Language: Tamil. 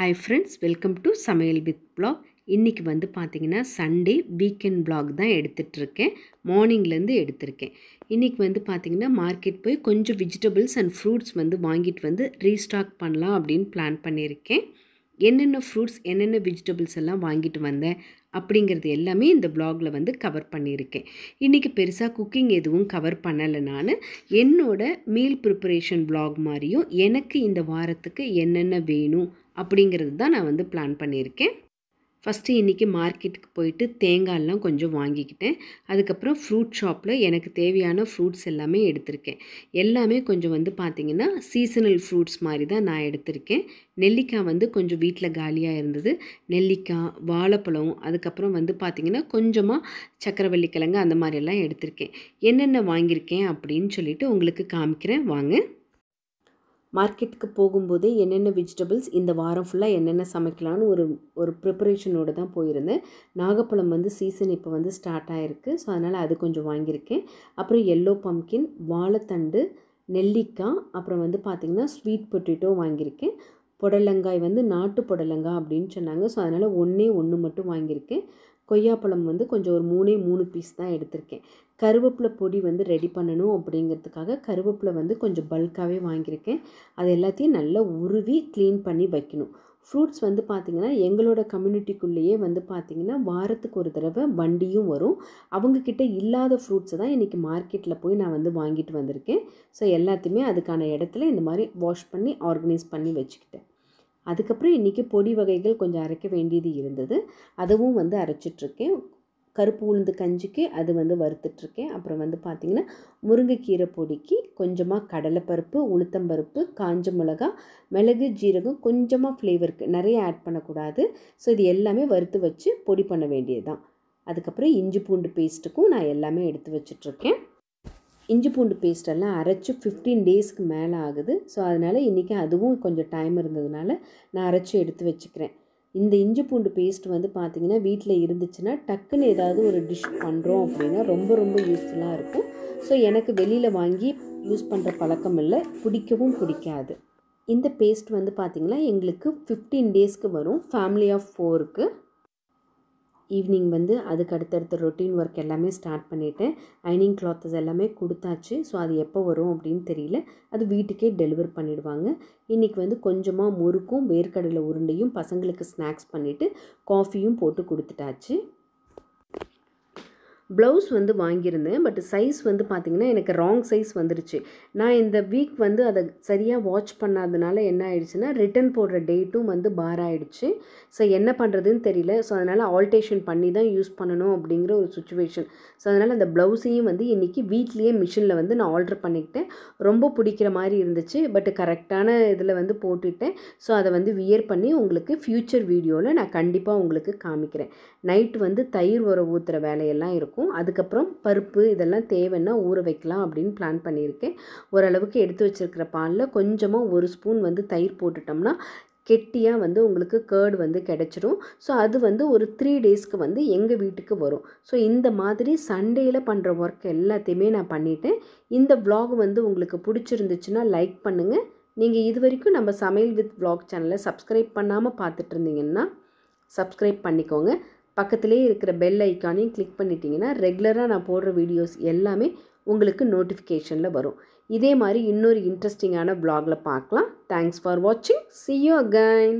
hi friends welcome to Samayal with blog இன்றைக்கி வந்து பார்த்திங்கன்னா சண்டே வீக்கெண்ட் பிளாக் தான் எடுத்துகிட்ருக்கேன் மார்னிங்லேருந்து எடுத்திருக்கேன் இன்றைக்கி வந்து பார்த்திங்கன்னா மார்க்கெட் போய் கொஞ்சம் வெஜிடபிள்ஸ் அண்ட் ஃப்ரூட்ஸ் வந்து வாங்கிட்டு வந்து ரீஸ்டாக் பண்ணலாம் அப்படின்னு பிளான் பண்ணியிருக்கேன் என்னென்ன ஃப்ரூட்ஸ் என்னென்ன வெஜிடபிள்ஸ் எல்லாம் வாங்கிட்டு வந்தேன் அப்படிங்கிறது எல்லாமே இந்த ப்ளாகில் வந்து கவர் பண்ணியிருக்கேன் இன்றைக்கி பெருசாக குக்கிங் எதுவும் கவர் பண்ணலை நான் என்னோடய மீல் ப்ரிப்பரேஷன் ப்ளாக் மாதிரியும் எனக்கு இந்த வாரத்துக்கு என்னென்ன வேணும் அப்படிங்கிறது தான் நான் வந்து பிளான் பண்ணியிருக்கேன் ஃபஸ்ட்டு இன்றைக்கி மார்க்கெட்டுக்கு போயிட்டு தேங்காயெல்லாம் கொஞ்சம் வாங்கிக்கிட்டேன் அதுக்கப்புறம் ஃப்ரூட் ஷாப்பில் எனக்கு தேவையான ஃப்ரூட்ஸ் எல்லாமே எடுத்திருக்கேன் எல்லாமே கொஞ்சம் வந்து பார்த்திங்கன்னா சீசனல் ஃப்ரூட்ஸ் மாதிரி தான் நான் எடுத்திருக்கேன் நெல்லிக்காய் வந்து கொஞ்சம் வீட்டில் காலியாக இருந்தது நெல்லிக்காய் வாழைப்பழம் அதுக்கப்புறம் வந்து பார்த்திங்கன்னா கொஞ்சமாக சக்கரவள்ளி கிழங்கு அந்த மாதிரியெல்லாம் எடுத்திருக்கேன் என்னென்ன வாங்கியிருக்கேன் அப்படின்னு சொல்லிவிட்டு உங்களுக்கு காமிக்கிறேன் வாங்க மார்க்கெட்டுக்கு போகும்போது என்னென்ன வெஜிடபிள்ஸ் இந்த வாரம் ஃபுல்லாக என்னென்ன சமைக்கலான்னு ஒரு ஒரு ப்ரிப்பரேஷனோடு தான் போயிருந்தேன் நாகப்பழம் வந்து சீசன் இப்போ வந்து ஸ்டார்ட் ஆகிருக்கு ஸோ அதனால் அது கொஞ்சம் வாங்கியிருக்கேன் அப்புறம் எல்லோ பம்கின் வாழைத்தண்டு நெல்லிக்காய் அப்புறம் வந்து பார்த்திங்கன்னா ஸ்வீட் பொட்டேட்டோ வாங்கியிருக்கேன் புடலங்காய் வந்து நாட்டு புடலங்காய் அப்படின்னு சொன்னாங்க ஸோ அதனால் ஒன்றே ஒன்று மட்டும் வாங்கியிருக்கேன் கொய்யாப்பழம் வந்து கொஞ்சம் ஒரு மூணே மூணு பீஸ் தான் எடுத்திருக்கேன் கருவேப்பிலை பொடி வந்து ரெடி பண்ணணும் அப்படிங்கிறதுக்காக கருவேப்பிலை வந்து கொஞ்சம் பல்காகவே வாங்கியிருக்கேன் அது எல்லாத்தையும் நல்லா உருவி க்ளீன் பண்ணி வைக்கணும் ஃப்ரூட்ஸ் வந்து பார்த்திங்கன்னா எங்களோட கம்யூனிட்டிக்குள்ளேயே வந்து பார்த்திங்கன்னா வாரத்துக்கு ஒரு தடவை வண்டியும் வரும் அவங்கக்கிட்ட இல்லாத ஃப்ரூட்ஸை தான் இன்றைக்கி மார்க்கெட்டில் போய் நான் வந்து வாங்கிட்டு வந்திருக்கேன் ஸோ எல்லாத்தையுமே அதுக்கான இடத்துல இந்த மாதிரி வாஷ் பண்ணி ஆர்கனைஸ் பண்ணி வச்சுக்கிட்டேன் அதுக்கப்புறம் இன்றைக்கி பொடி வகைகள் கொஞ்சம் அரைக்க வேண்டியது இருந்தது அதுவும் வந்து அரைச்சிட்ருக்கேன் கருப்பு உளுந்து கஞ்சிக்கு அது வந்து வறுத்துட்ருக்கேன் அப்புறம் வந்து பார்த்திங்கன்னா முருங்கைக்கீரை பொடிக்கு கொஞ்சமாக கடலைப்பருப்பு உளுத்தம்பருப்பு காஞ்ச மிளகா மிளகு ஜீரகம் கொஞ்சமாக ஃப்ளேவருக்கு நிறைய ஆட் பண்ணக்கூடாது ஸோ இது எல்லாமே வறுத்து வச்சு பொடி பண்ண வேண்டியது தான் அதுக்கப்புறம் இஞ்சி பூண்டு பேஸ்ட்டுக்கும் நான் எல்லாமே எடுத்து வச்சிட்ருக்கேன் இஞ்சி பூண்டு பேஸ்டெல்லாம் அரைச்சி ஃபிஃப்டீன் டேஸ்க்கு மேலே ஆகுது ஸோ அதனால் இன்றைக்கி அதுவும் கொஞ்சம் டைம் இருந்ததுனால நான் அரைச்சி எடுத்து வச்சுக்கிறேன் இந்த இஞ்சி பூண்டு பேஸ்ட் வந்து பார்த்திங்கன்னா வீட்டில் இருந்துச்சுன்னா டக்குன்னு ஏதாவது ஒரு டிஷ் பண்ணுறோம் அப்படின்னா ரொம்ப ரொம்ப யூஸ்ஃபுல்லாக இருக்கும் ஸோ எனக்கு வெளியில் வாங்கி யூஸ் பண்ணுற பழக்கம் இல்லை பிடிக்கவும் பிடிக்காது இந்த பேஸ்ட் வந்து பார்த்திங்கன்னா எங்களுக்கு ஃபிஃப்டீன் டேஸ்க்கு வரும் ஃபேமிலி ஆஃப் ஃபோருக்கு ஈவினிங் வந்து அதுக்கு அடுத்தடுத்த ரொட்டீன் ஒர்க் எல்லாமே ஸ்டார்ட் பண்ணிவிட்டேன் ஐனிங் கிளாத்தஸ் எல்லாமே கொடுத்தாச்சு ஸோ அது எப்போ வரும் அப்படின்னு தெரியல அது வீட்டுக்கே டெலிவர் பண்ணிவிடுவாங்க இன்றைக்கி வந்து கொஞ்சமாக முறுக்கும் வேர்க்கடலை உருண்டையும் பசங்களுக்கு ஸ்நாக்ஸ் பண்ணிவிட்டு காஃபியும் போட்டு கொடுத்துட்டாச்சு ப்ளவுஸ் வந்து வாங்கியிருந்தேன் பட் சைஸ் வந்து பார்த்திங்கன்னா எனக்கு ராங் சைஸ் வந்துருச்சு நான் இந்த வீக் வந்து அதை சரியாக வாட்ச் பண்ணாதனால என்ன ஆயிடுச்சுன்னா ரிட்டன் போடுற டேட்டும் வந்து பாராயிடுச்சு ஸோ என்ன பண்ணுறதுன்னு தெரியல ஸோ அதனால் ஆல்டேஷன் பண்ணி தான் யூஸ் பண்ணணும் அப்படிங்கிற ஒரு சுச்சுவேஷன் ஸோ அதனால் அந்த ப்ளவுஸையும் வந்து இன்றைக்கி வீட்லேயே மிஷினில் வந்து நான் ஆர்டர் பண்ணிக்கிட்டேன் ரொம்ப பிடிக்கிற மாதிரி இருந்துச்சு பட் கரெக்டான இதில் வந்து போட்டுட்டேன் ஸோ அதை வந்து வியர் பண்ணி உங்களுக்கு ஃப்யூச்சர் வீடியோவில் நான் கண்டிப்பாக உங்களுக்கு காமிக்கிறேன் நைட் வந்து தயிர் உரம் ஊற்றுற வேலையெல்லாம் இருக்கும் இருக்கும் அதுக்கப்புறம் பருப்பு இதெல்லாம் தேவைன்னா ஊற வைக்கலாம் அப்படின்னு பிளான் பண்ணியிருக்கேன் ஓரளவுக்கு எடுத்து வச்சுருக்கிற பாலில் கொஞ்சமாக ஒரு ஸ்பூன் வந்து தயிர் போட்டுட்டோம்னா கெட்டியாக வந்து உங்களுக்கு கேர்டு வந்து கிடச்சிரும் ஸோ அது வந்து ஒரு த்ரீ டேஸ்க்கு வந்து எங்கள் வீட்டுக்கு வரும் ஸோ இந்த மாதிரி சண்டேயில் பண்ணுற ஒர்க் எல்லாத்தையுமே நான் பண்ணிவிட்டேன் இந்த வ்ளாக் வந்து உங்களுக்கு பிடிச்சிருந்துச்சுன்னா லைக் பண்ணுங்கள் நீங்கள் இது வரைக்கும் நம்ம சமையல் வித் வ்ளாக் சேனலை சப்ஸ்கிரைப் பண்ணாமல் பார்த்துட்டு இருந்தீங்கன்னா சப்ஸ்கிரைப் பண்ணிக்கோங்க பக்கத்திலே இருக்கிற பெல் ஐக்கானையும் கிளிக் பண்ணிட்டீங்கன்னா ரெகுலராக நான் போடுற வீடியோஸ் எல்லாமே உங்களுக்கு நோட்டிஃபிகேஷனில் வரும் இதே மாதிரி இன்னொரு இன்ட்ரெஸ்டிங்கான ப்ளாகில் பார்க்கலாம் தேங்க்ஸ் ஃபார் வாட்சிங் சி யூ அகைன்